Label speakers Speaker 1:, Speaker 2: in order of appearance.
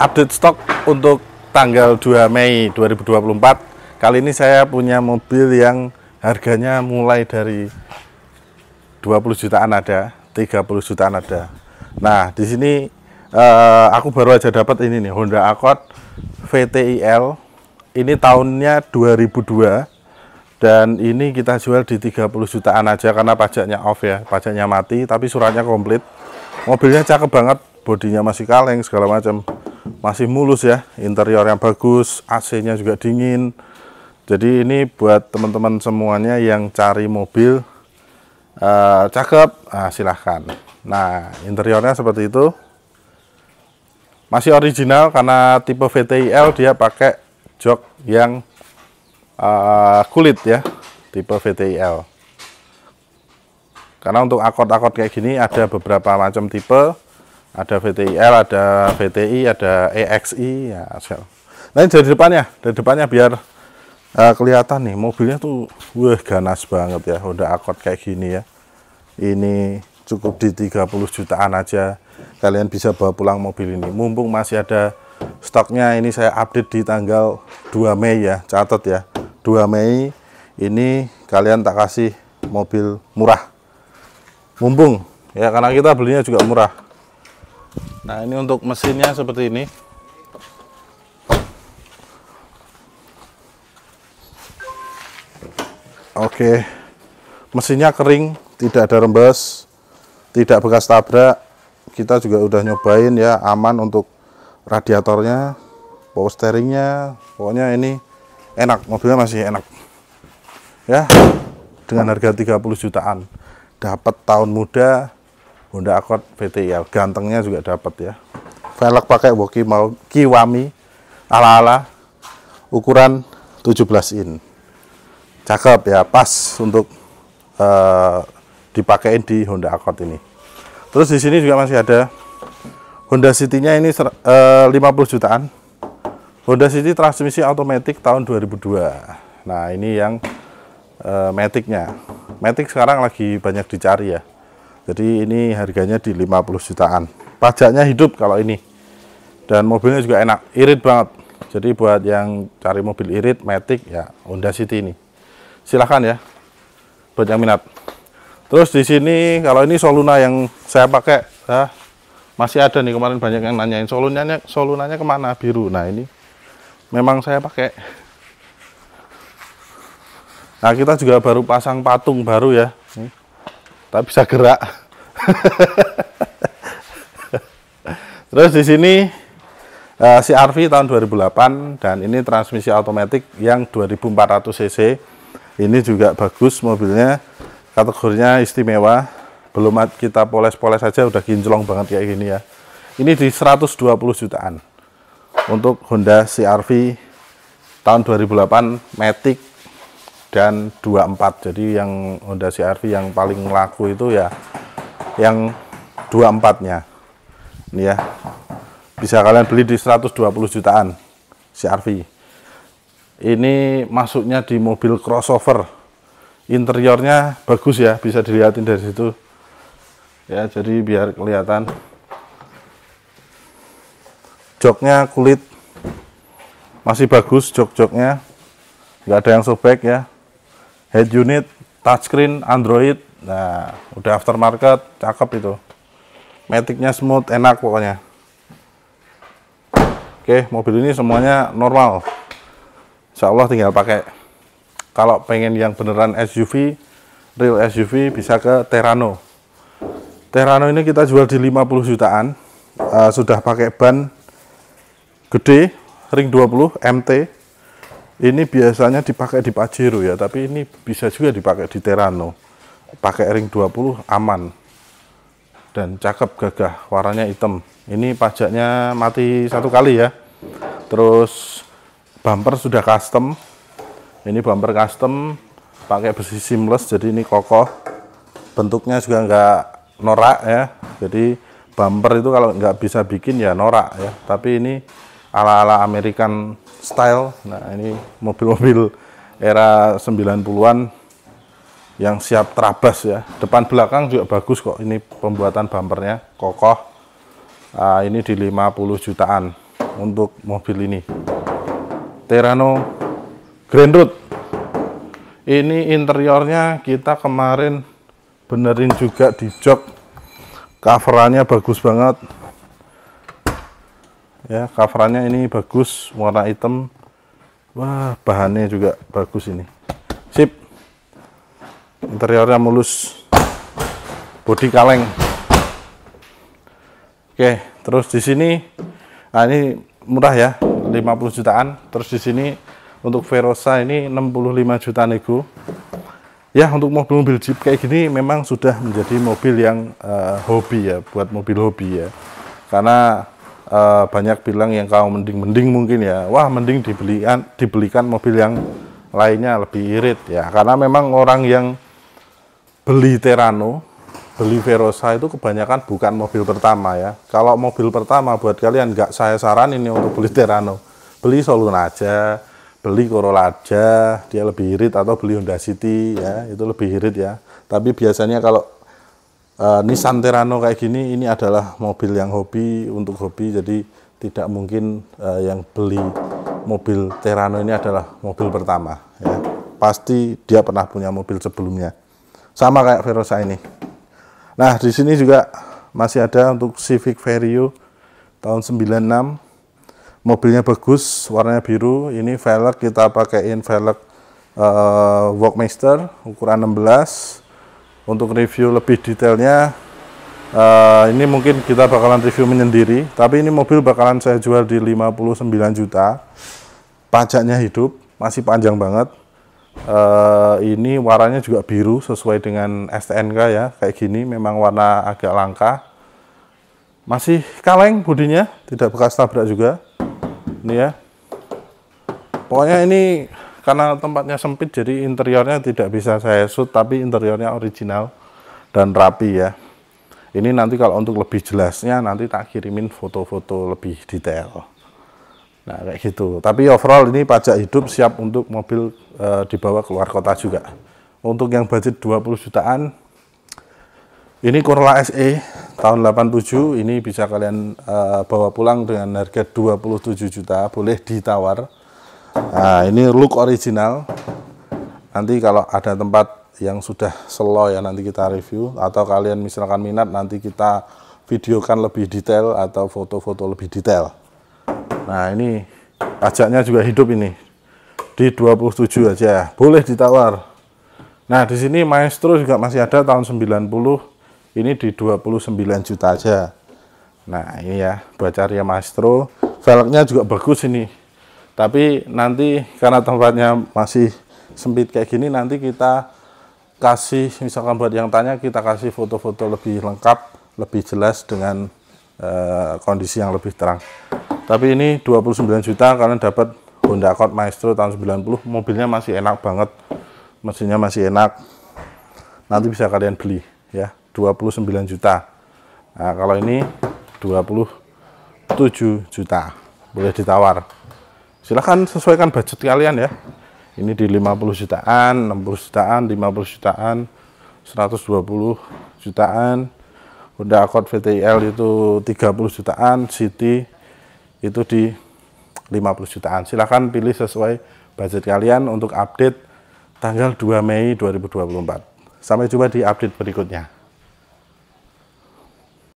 Speaker 1: update stok untuk tanggal 2 Mei 2024 kali ini saya punya mobil yang harganya mulai dari 20 jutaan ada 30 jutaan ada nah di sini eh, aku baru aja dapat ini nih Honda Accord VTIL ini tahunnya 2002 dan ini kita jual di 30 jutaan aja karena pajaknya off ya pajaknya mati tapi suratnya komplit mobilnya cakep banget bodinya masih kaleng segala macam masih mulus ya interiornya bagus AC nya juga dingin jadi ini buat teman-teman semuanya yang cari mobil uh, cakep nah, silahkan nah interiornya seperti itu masih original karena tipe VTIL dia pakai jok yang uh, kulit ya tipe VTIL karena untuk akord-akord kayak gini ada beberapa macam tipe ada VTIL, ada VTI, ada EXI, ya asal. Nah ini dari depannya, dari depannya biar uh, kelihatan nih mobilnya tuh, wah ganas banget ya, udah akot kayak gini ya. Ini cukup di 30 jutaan aja, kalian bisa bawa pulang mobil ini. Mumpung masih ada stoknya, ini saya update di tanggal 2 Mei ya, catat ya. 2 Mei ini kalian tak kasih mobil murah mumpung ya karena kita belinya juga murah Nah, ini untuk mesinnya seperti ini. Oke. Mesinnya kering, tidak ada rembes, tidak bekas tabrak. Kita juga udah nyobain ya, aman untuk radiatornya, power steeringnya. Pokoknya ini enak, mobilnya masih enak. Ya. Dengan harga 30 jutaan dapat tahun muda Honda Accord VTIL gantengnya juga dapat ya velg pakai Woki mau Kiwami ala-ala ukuran 17 in cakep ya pas untuk uh, eh, dipakai di Honda Accord ini terus di sini juga masih ada Honda City-nya ini eh, uh, 50 jutaan Honda City transmisi otomatis tahun 2002 nah ini yang uh, Matic-nya Matic sekarang lagi banyak dicari ya jadi ini harganya di 50 jutaan. Pajaknya hidup kalau ini. Dan mobilnya juga enak, irit banget. Jadi buat yang cari mobil irit, Matic ya Honda City ini. Silahkan ya, buat yang minat. Terus di sini kalau ini Soluna yang saya pakai, ya. masih ada nih kemarin banyak yang nanyain Solunanya Solunanya kemana biru. Nah ini memang saya pakai. Nah kita juga baru pasang patung baru ya. Nih Tak bisa gerak. Terus di sini uh, eh, CRV tahun 2008 dan ini transmisi otomatis yang 2400 cc. Ini juga bagus mobilnya, kategorinya istimewa. Belum kita poles-poles saja udah kinclong banget kayak gini ya. Ini di 120 jutaan untuk Honda CRV tahun 2008 Matic dan 24 jadi yang Honda CRV yang paling laku itu ya yang 24 nya ini ya bisa kalian beli di 120 jutaan CRV ini masuknya di mobil crossover interiornya bagus ya bisa dilihatin dari situ ya jadi biar kelihatan joknya kulit masih bagus jok-joknya nggak ada yang sobek ya head unit touchscreen Android nah udah aftermarket cakep itu metiknya smooth enak pokoknya oke mobil ini semuanya normal Insya Allah tinggal pakai kalau pengen yang beneran SUV real SUV bisa ke Terano Terano ini kita jual di 50 jutaan uh, sudah pakai ban gede ring 20 MT ini biasanya dipakai di Pajero ya, tapi ini bisa juga dipakai di Terano. Pakai ring 20 aman dan cakep gagah, warnanya hitam. Ini pajaknya mati satu kali ya. Terus bumper sudah custom. Ini bumper custom pakai besi seamless jadi ini kokoh. Bentuknya juga enggak norak ya. Jadi bumper itu kalau nggak bisa bikin ya norak ya. Tapi ini ala-ala American style. Nah, ini mobil-mobil era 90-an yang siap terabas ya. Depan belakang juga bagus kok. Ini pembuatan bumpernya kokoh. Uh, ini di 50 jutaan untuk mobil ini. Terano Grand Road. Ini interiornya kita kemarin benerin juga di jok. Coverannya bagus banget ya coverannya ini bagus warna hitam wah bahannya juga bagus ini sip interiornya mulus bodi kaleng oke terus di sini nah ini murah ya 50 jutaan terus di sini untuk Verosa ini 65 juta nego ya untuk mobil-mobil Jeep kayak gini memang sudah menjadi mobil yang uh, hobi ya buat mobil hobi ya karena uh, banyak bilang yang kalau mending-mending mungkin ya, wah mending dibelikan dibelikan mobil yang lainnya lebih irit ya, karena memang orang yang beli Terano, beli Verosa itu kebanyakan bukan mobil pertama ya. Kalau mobil pertama buat kalian nggak saya saran ini untuk beli Terano, beli Soluna aja, beli Corolla aja, dia lebih irit atau beli Honda City ya, itu lebih irit ya. Tapi biasanya kalau uh, Nissan Terano kayak gini ini adalah mobil yang hobi untuk hobi jadi tidak mungkin uh, yang beli mobil Terano ini adalah mobil pertama ya pasti dia pernah punya mobil sebelumnya sama kayak Verosa ini nah di sini juga masih ada untuk Civic Vario tahun 96 mobilnya bagus warnanya biru ini velg kita pakaiin velg uh, Walkmaster ukuran 16 untuk review lebih detailnya uh, ini mungkin kita bakalan review menyendiri tapi ini mobil bakalan saya jual di 59 juta pajaknya hidup masih panjang banget uh, ini warnanya juga biru sesuai dengan STNK ya kayak gini memang warna agak langka masih kaleng bodinya tidak bekas tabrak juga ini ya pokoknya ini karena tempatnya sempit jadi interiornya tidak bisa saya shoot tapi interiornya original dan rapi ya ini nanti kalau untuk lebih jelasnya nanti tak kirimin foto-foto lebih detail nah kayak gitu tapi overall ini pajak hidup siap untuk mobil e, dibawa keluar kota juga untuk yang budget 20 jutaan ini Corolla SE tahun 87 ini bisa kalian e, bawa pulang dengan harga 27 juta boleh ditawar Nah, ini look original. Nanti kalau ada tempat yang sudah selo ya nanti kita review atau kalian misalkan minat nanti kita videokan lebih detail atau foto-foto lebih detail. Nah, ini pajaknya juga hidup ini. Di 27 aja. Boleh ditawar. Nah, di sini Maestro juga masih ada tahun 90. Ini di 29 juta aja. Nah, ini ya buat cari Maestro. Velgnya juga bagus ini tapi nanti karena tempatnya masih sempit kayak gini nanti kita kasih misalkan buat yang tanya kita kasih foto-foto lebih lengkap, lebih jelas dengan uh, kondisi yang lebih terang. Tapi ini 29 juta kalian dapat Honda Accord Maestro tahun 90, mobilnya masih enak banget. Mesinnya masih enak. Nanti bisa kalian beli ya, 29 juta. Nah, kalau ini 27 juta. Boleh ditawar silahkan sesuaikan budget kalian ya ini di 50 jutaan 60 jutaan 50 jutaan 120 jutaan Honda Accord VTL itu 30 jutaan City itu di 50 jutaan silahkan pilih sesuai budget kalian untuk update tanggal 2 Mei 2024 sampai jumpa di update berikutnya